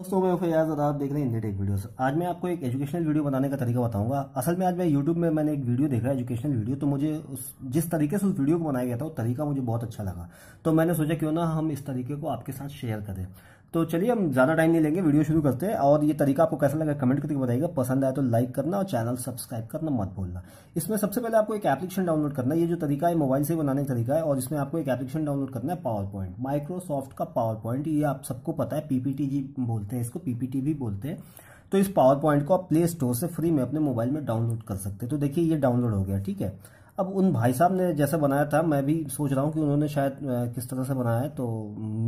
दोस्तों मैं फैयाज और आप देख रहे हैं इंडिया टेक वीडियोस आज मैं आपको एक एजुकेशनल वीडियो बनाने का तरीका बताऊंगा असल में आज मैं यूट्यूब में मैंने एक वीडियो देखा एजुकेशनल वीडियो तो मुझे उस जिस तरीके से उस वीडियो को बनाया गया था वो तरीका मुझे बहुत अच्छा लगा तो मैंने सोचा क्यों ना हम इस तरीके को आपके साथ शेयर करें तो चलिए हम ज़्यादा टाइम नहीं लेंगे वीडियो शुरू करते हैं और ये तरीका आपको कैसा लगा कमेंट करके बताइएगा पसंद आए तो लाइक करना और चैनल सब्सक्राइब करना मत भूलना इसमें सबसे पहले आपको एक एप्लीकेशन डाउनलोड करना है ये जो तरीका है मोबाइल से बनाने का तरीका है और इसमें आपको एक एप्लीकेशन डाउनलोड करना है पावर पॉइंट माइक्रोसॉफ्ट का पावर पॉइंट ये आप सबको पता है पीपीटी जी बोलते हैं इसको पीपीटी भी बोलते हैं तो इस पावर पॉइंट को आप प्ले स्टोर से फ्री में अपने मोबाइल में डाउनलोड कर सकते हैं तो देखिए ये डाउनलोड हो गया ठीक है अब उन भाई साहब ने जैसा बनाया था मैं भी सोच रहा हूँ कि उन्होंने शायद किस तरह से बनाया है तो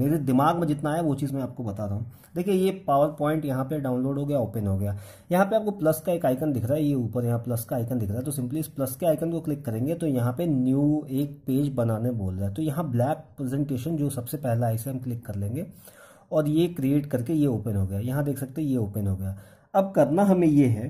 मेरे दिमाग में जितना है वो चीज़ मैं आपको बता रहा हूँ देखिए ये पावर पॉइंट यहाँ पे डाउनलोड हो गया ओपन हो गया यहाँ पे आपको प्लस का एक आइकन दिख रहा है ये ऊपर यहाँ प्लस का आइकन दिख रहा है तो सिंपली इस प्लस के आइकन को क्लिक करेंगे तो यहाँ पे न्यू एक पेज बनाने बोल रहा है तो यहाँ ब्लैक प्रेजेंटेशन जो सबसे पहला है इसे हम क्लिक कर लेंगे और ये क्रिएट करके ये ओपन हो गया यहाँ देख सकते ये ओपन हो गया अब करना हमें ये है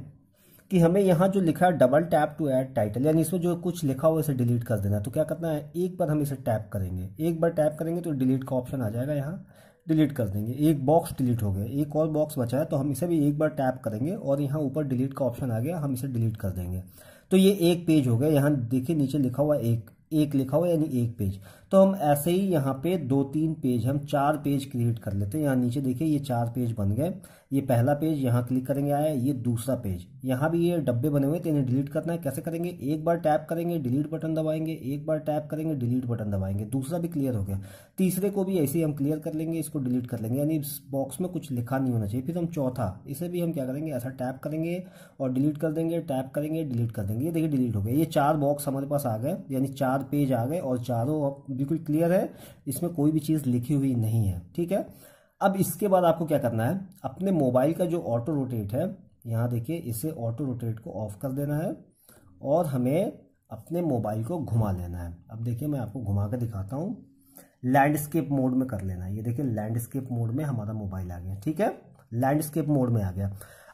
कि हमें यहाँ जो लिखा है double tap to add title यानी इसमें जो कुछ लिखा हुआ इसे डिलीट कर देना है तो क्या करना है एक बार हम इसे टैप करेंगे एक बार टैप करेंगे तो डिलीट का ऑप्शन आ जाएगा यहाँ डिलीट कर देंगे एक बॉक्स डिलीट हो गया एक और बॉक्स बचा है तो हम इसे भी एक बार टैप करेंगे और यहाँ ऊपर डिलीट का ऑप्शन आ गया हम इसे डिलीट कर देंगे तो ये एक पेज हो गया यहाँ देखिए नीचे लिखा हुआ एक एक लिखा हुआ यानी एक पेज तो हम ऐसे ही यहाँ पे दो तीन पेज हम चार पेज क्रिएट कर लेते हैं यहाँ नीचे देखिए ये चार पेज बन गए ये पहला पेज यहाँ क्लिक करेंगे आया ये दूसरा पेज यहाँ भी ये डब्बे बने हुए तो इन्हें डिलीट करना है कैसे करेंगे एक बार टैप करेंगे डिलीट बटन दबाएंगे एक बार टैप करेंगे डिलीट बटन दबाएंगे दूसरा भी क्लियर हो गया तीसरे को भी ऐसे ही हम क्लियर कर लेंगे इसको डिलीट कर लेंगे यानी इस बॉक्स में कुछ लिखा नहीं होना चाहिए फिर हम चौथा इसे भी हम क्या करेंगे ऐसा टैप करेंगे और डिलीट कर देंगे टैप करेंगे डिलीट कर देंगे ये देखिए डिलीट हो गया ये चार बॉक्स हमारे पास आ गए यानी चार पेज आ गए और चारों बिल्कुल क्लियर है इसमें कोई भी चीज़ लिखी हुई नहीं है ठीक है अब इसके बाद आपको क्या करना है अपने मोबाइल का जो ऑटो रोटेट है यहाँ देखिए इसे ऑटो रोटेट को ऑफ कर देना है और हमें अपने मोबाइल को घुमा लेना है अब देखिए मैं आपको घुमा कर दिखाता हूँ लैंडस्केप मोड में कर लेना है ये देखिए लैंडस्केप मोड में हमारा मोबाइल आ गया ठीक है लैंडस्केप मोड में आ गया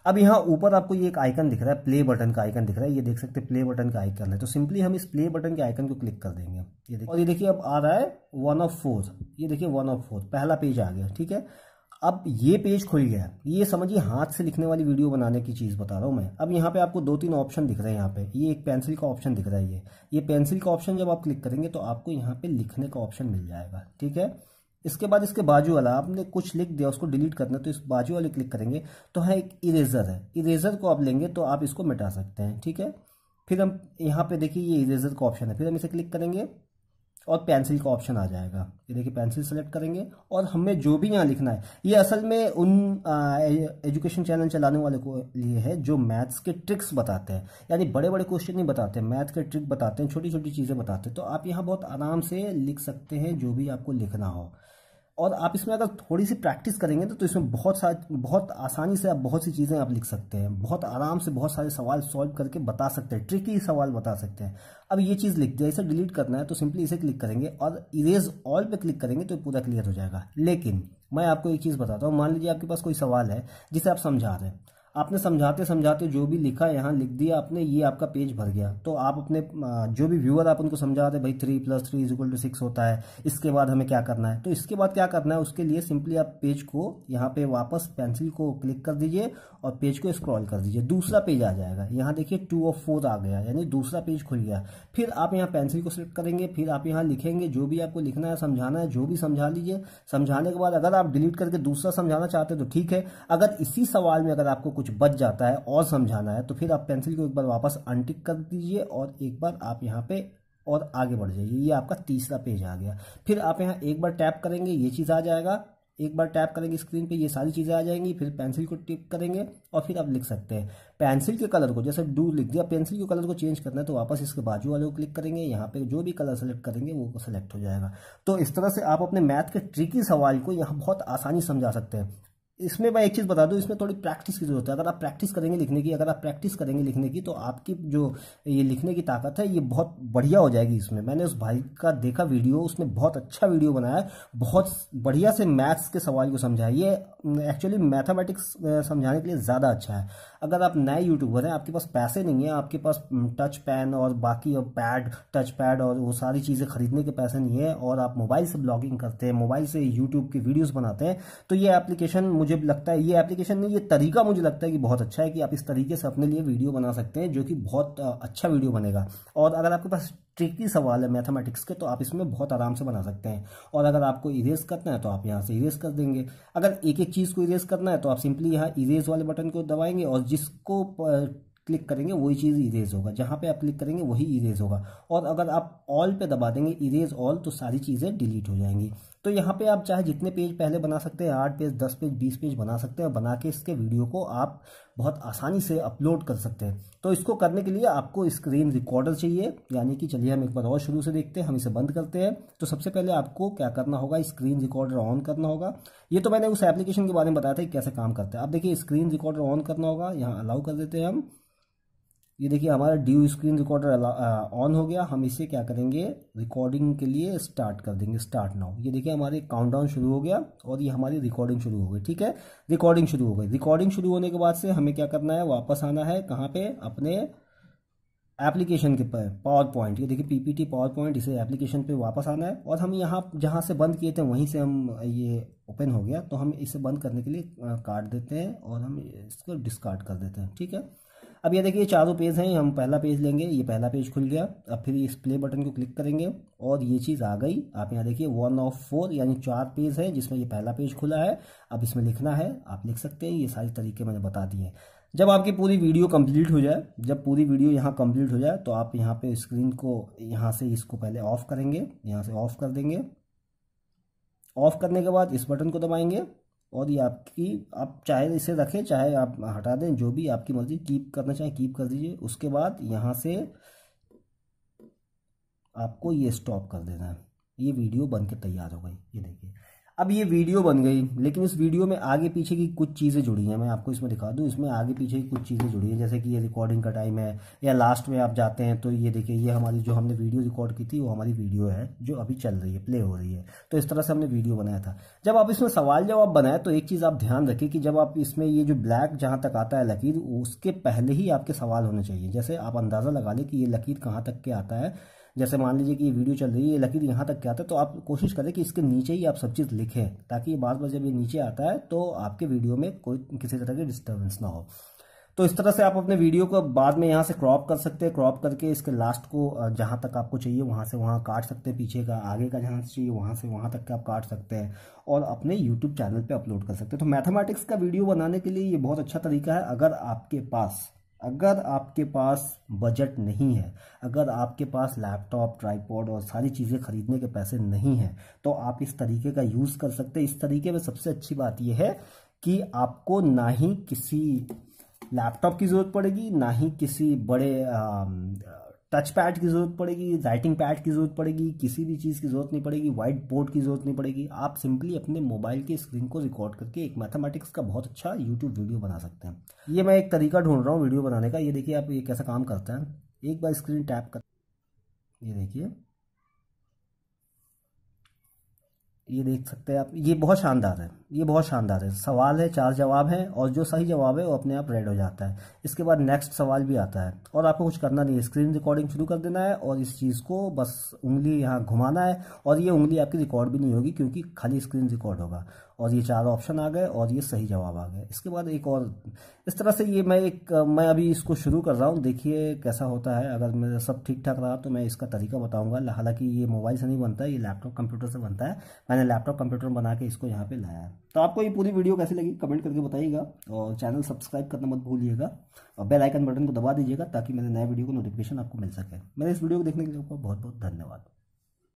अब यहाँ ऊपर आपको ये एक आइकन दिख रहा है प्ले बटन का आइकन दिख रहा है ये देख सकते हैं प्ले बटन का आइकन है तो सिंपली हम इस प्ले बटन के आइकन को क्लिक कर देंगे ये देखिए और ये देखिए अब आ रहा है वन ऑफ फोर ये देखिए वन ऑफ फोर पहला पेज आ गया ठीक है अब ये पेज खुल गया ये समझिए हाथ से लिखने वाली वीडियो बनाने की चीज़ बता रहा हूँ मैं अब यहाँ पे आपको दो तीन ऑप्शन दिख रहे हैं यहाँ पे ये एक पेंसिल का ऑप्शन दिख रहा है ये ये पेंसिल का ऑप्शन जब आप क्लिक करेंगे तो आपको यहाँ पे लिखने का ऑप्शन मिल जाएगा ठीक है इसके बाद इसके बाजू वाला आपने कुछ लिख दिया उसको डिलीट करना तो इस बाजू वाले क्लिक करेंगे तो हाँ एक इरेजर है इरेजर को आप लेंगे तो आप इसको मिटा सकते हैं ठीक है फिर हम यहाँ पे देखिए ये इरेजर का ऑप्शन है फिर हम इसे क्लिक करेंगे और पेंसिल का ऑप्शन आ जाएगा ये देखिए पेंसिल सेलेक्ट करेंगे और हमें जो भी यहाँ लिखना है ये असल में उन आ, एजुकेशन चैनल चलाने वाले को लिए है जो मैथ्स के ट्रिक्स बताते हैं यानी बड़े बड़े क्वेश्चन नहीं बताते मैथ के ट्रिक बताते हैं छोटी छोटी चीज़ें बताते हैं तो आप यहाँ बहुत आराम से लिख सकते हैं जो भी आपको लिखना हो और आप इसमें अगर थोड़ी सी प्रैक्टिस करेंगे तो, तो इसमें बहुत सारे बहुत आसानी से आप बहुत सी चीज़ें आप लिख सकते हैं बहुत आराम से बहुत सारे सवाल सॉल्व करके बता सकते हैं ट्रिकी सवाल बता सकते हैं अब ये चीज़ लिख दिया इसे डिलीट करना है तो सिंपली इसे क्लिक करेंगे और इरेज ऑल पर क्लिक करेंगे तो पूरा क्लियर हो जाएगा लेकिन मैं आपको एक चीज़ बताता हूँ मान लीजिए आपके पास कोई सवाल है जिसे आप समझा रहे हैं आपने समझाते समझाते जो भी लिखा यहाँ लिख दिया आपने ये आपका पेज भर गया तो आप अपने जो भी व्यूअर आप उनको समझा रहे भाई three plus three equal to six होता है इसके बाद हमें क्या करना है तो इसके बाद क्या करना है उसके लिए सिंपली आप पेज को यहाँ पे वापस पेंसिल को क्लिक कर दीजिए और पेज को स्क्रॉल कर दीजिए दूसरा पेज आ जाएगा यहाँ देखिए टू ऑफ फोर आ गया यानी दूसरा पेज खुल गया फिर आप यहाँ पेंसिल को सिलेक्ट करेंगे फिर आप यहाँ लिखेंगे जो भी आपको लिखना है समझाना है जो भी समझा लीजिए समझाने के बाद अगर आप डिलीट करके दूसरा समझाना चाहते हैं तो ठीक है अगर इसी सवाल में अगर आपको कुछ बच जाता है और समझाना है तो फिर आप पेंसिल को एक बार वापस अनटिक कर दीजिए और एक बार आप यहाँ पे और आगे बढ़ जाइए ये आपका तीसरा पेज आ गया फिर आप यहाँ एक बार टैप करेंगे ये चीज़ आ जाएगा एक बार टैप करेंगे स्क्रीन पे ये सारी चीज़ें आ जाएंगी फिर पेंसिल को टिप करेंगे और फिर आप लिख सकते हैं पेंसिल के कलर को जैसे डू लिख दिया पेंसिल के कलर को चेंज करना है तो वापस इसके बाजू वाले को क्लिक करेंगे यहाँ पे जो भी कलर सेलेक्ट करेंगे वो सेलेक्ट हो जाएगा तो इस तरह से आप अपने मैथ के ट्रिकी सवाल को यहाँ बहुत आसानी समझा सकते हैं इसमें मैं एक चीज़ बता दूं इसमें थोड़ी प्रैक्टिस की जरूरत है अगर आप प्रैक्टिस करेंगे लिखने की अगर आप प्रैक्टिस करेंगे लिखने की तो आपकी जो ये लिखने की ताकत है ये बहुत बढ़िया हो जाएगी इसमें मैंने उस भाई का देखा वीडियो उसने बहुत अच्छा वीडियो बनाया बहुत बढ़िया से मैथ्स के सवाल को समझाया ये एक्चुअली मैथमेटिक्स समझाने के लिए ज़्यादा अच्छा है अगर आप नए यूट्यूबर हैं आपके पास पैसे नहीं है आपके पास टच पैन और बाकी पैड टच पैड और वो सारी चीज़ें खरीदने के पैसे नहीं है और आप मोबाइल से ब्लॉगिंग करते हैं मोबाइल से यूट्यूब की वीडियोज़ बनाते हैं तो ये एप्लीकेशन मुझे लगता है ये एप्लीकेशन नहीं ये तरीका मुझे लगता है कि बहुत अच्छा है कि आप इस तरीके से अपने लिए वीडियो बना सकते हैं जो कि बहुत अच्छा वीडियो बनेगा और अगर आपके पास ट्रिकी सवाल है मैथमेटिक्स के तो आप इसमें बहुत आराम से बना सकते हैं और अगर आपको इरेज करना है तो आप यहाँ से इरेज कर देंगे अगर एक एक चीज़ को इरेज करना है तो आप सिंपली यहाँ इरेज वाले बटन को दबाएंगे और जिसको क्लिक करेंगे वही चीज़ इरेज होगा जहाँ पे आप क्लिक करेंगे वही इरेज होगा और अगर आप ऑल पे दबा देंगे इरेज ऑल तो सारी चीज़ें डिलीट हो जाएंगी तो यहाँ पे आप चाहे जितने पेज पहले बना सकते हैं आठ पेज दस पेज बीस पेज बना सकते हैं बना के इसके वीडियो को आप बहुत आसानी से अपलोड कर सकते हैं तो इसको करने के लिए आपको स्क्रीन रिकॉर्डर चाहिए यानी कि चलिए हम एक बार और शुरू से देखते हैं हम इसे बंद करते हैं तो सबसे पहले आपको क्या करना होगा स्क्रीन रिकॉर्डर ऑन करना होगा ये तो मैंने उस एप्लीकेशन के बारे में बताया था कि कैसे काम करता है आप देखिए स्क्रीन रिकॉर्डर ऑन करना होगा यहाँ अलाउ कर देते हैं हम ये देखिए हमारा ड्यू स्क्रीन रिकॉर्डर ऑन हो गया हम इसे क्या करेंगे रिकॉर्डिंग के लिए स्टार्ट कर देंगे स्टार्ट नाउ ये देखिए हमारे काउंटडाउन शुरू हो गया और ये हमारी रिकॉर्डिंग शुरू हो गई ठीक है रिकॉर्डिंग शुरू हो गई रिकॉर्डिंग शुरू होने के बाद से हमें क्या करना है वापस आना है कहाँ पे अपने एप्लीकेशन के पर पावर पॉइंट ये देखिए पीपीटी पावर पॉइंट इसे एप्लीकेशन पे वापस आना है और हम यहाँ जहाँ से बंद किए थे वहीं से हम ये ओपन हो गया तो हम इसे बंद करने के लिए काट देते हैं और हम इसको डिस्कार्ड कर देते हैं ठीक है अब ये देखिए चारों पेज हैं हम पहला पेज लेंगे ये पहला पेज खुल गया अब फिर इस प्ले बटन को क्लिक करेंगे और ये चीज़ आ गई आप यहाँ देखिए वन ऑफ फोर यानी चार पेज है जिसमें ये पहला पेज खुला है अब इसमें लिखना है आप लिख सकते हैं ये सारे तरीके मैंने बता दिए हैं जब आपकी पूरी वीडियो कंप्लीट हो जाए जब पूरी वीडियो यहाँ कंप्लीट हो जाए तो आप यहाँ पे स्क्रीन को यहाँ से इसको पहले ऑफ करेंगे यहाँ से ऑफ कर देंगे ऑफ करने के बाद इस बटन को दबाएंगे और ये आपकी आप चाहे इसे रखें चाहे आप हटा दें जो भी आपकी मर्ज़ी कीप करना चाहे कीप कर दीजिए उसके बाद यहाँ से आपको ये स्टॉप कर देना है ये वीडियो बन के तैयार हो गई ये देखिए अब ये वीडियो बन गई लेकिन इस वीडियो में आगे पीछे की कुछ चीज़ें जुड़ी हैं मैं आपको इसमें दिखा दूँ इसमें आगे पीछे की कुछ चीज़ें जुड़ी हैं जैसे कि ये रिकॉर्डिंग का टाइम है या लास्ट में आप जाते हैं तो ये देखिए ये हमारी जो हमने वीडियो रिकॉर्ड की थी वो हमारी वीडियो है जो अभी चल रही है प्ले हो रही है तो इस तरह से हमने वीडियो बनाया था जब आप इसमें सवाल जवाब बनाए तो एक चीज़ आप ध्यान रखें कि जब आप इसमें ये जो ब्लैक जहाँ तक आता है लकीर उसके पहले ही आपके सवाल होने चाहिए जैसे आप अंदाज़ा लगा लें कि ये लकीर कहाँ तक के आता है जैसे मान लीजिए कि ये वीडियो चल रही है लकीर यहाँ तक क्या था तो आप कोशिश करें कि इसके नीचे ही आप सब चीज़ लिखें ताकि बाद बार बार जब ये नीचे आता है तो आपके वीडियो में कोई किसी तरह की डिस्टर्बेंस ना हो तो इस तरह से आप अपने वीडियो को बाद में यहाँ से क्रॉप कर सकते हैं क्रॉप करके इसके लास्ट को जहाँ तक आपको चाहिए वहाँ से वहाँ काट सकते हैं पीछे का आगे का जहाँ से चाहिए वहाँ से वहाँ तक के आप काट सकते हैं और अपने यूट्यूब चैनल पर अपलोड कर सकते हैं तो मैथमेटिक्स का वीडियो बनाने के लिए ये बहुत अच्छा तरीका है अगर आपके पास अगर आपके पास बजट नहीं है अगर आपके पास लैपटॉप ट्राईपोर्ड और सारी चीज़ें खरीदने के पैसे नहीं हैं तो आप इस तरीके का यूज़ कर सकते हैं इस तरीके में सबसे अच्छी बात यह है कि आपको ना ही किसी लैपटॉप की ज़रूरत पड़ेगी ना ही किसी बड़े टच पैड की ज़रूरत पड़ेगी राइटिंग पैड की ज़रूरत पड़ेगी किसी भी चीज़ की ज़रूरत नहीं पड़ेगी व्हाइट बोर्ड की ज़रूरत नहीं पड़ेगी आप सिंपली अपने मोबाइल की स्क्रीन को रिकॉर्ड करके एक मैथमेटिक्स का बहुत अच्छा यूट्यूब वीडियो बना सकते हैं ये मैं एक तरीका ढूंढ रहा हूँ वीडियो बनाने का ये देखिए आप ये कैसा काम करता है एक बार स्क्रीन टैप कर ये देखिए ये देख सकते हैं आप ये बहुत शानदार है ये बहुत शानदार है सवाल है चार जवाब हैं और जो सही जवाब है वो अपने आप रेड हो जाता है इसके बाद नेक्स्ट सवाल भी आता है और आपको कुछ करना नहीं है स्क्रीन रिकॉर्डिंग शुरू कर देना है और इस चीज़ को बस उंगली यहाँ घुमाना है और ये उंगली आपकी रिकॉर्ड भी नहीं होगी क्योंकि खाली स्क्रीन रिकॉर्ड होगा और ये चार ऑप्शन आ गए और ये सही जवाब आ गए इसके बाद एक और इस तरह से ये मैं एक मैं अभी इसको शुरू कर रहा हूँ देखिए कैसा होता है अगर मेरा सब ठीक ठाक रहा तो मैं इसका तरीका बताऊँगा हालांकि ये मोबाइल से नहीं बनता है ये लैपटॉप कंप्यूटर से बनता है मैंने लैपटॉप कंप्यूटर बना के इसको यहाँ पर लाया है तो आपको ये पूरी वीडियो कैसी लगी कमेंट करके बताइएगा और चैनल सब्सक्राइब करना मत भूलिएगा और बेल आइकन बटन को दबा दीजिएगा ताकि मेरे नए वीडियो को नोटिफिकेशन आपको मिल सके मेरे इस वीडियो को देखने के लिए आपका बहुत बहुत धन्यवाद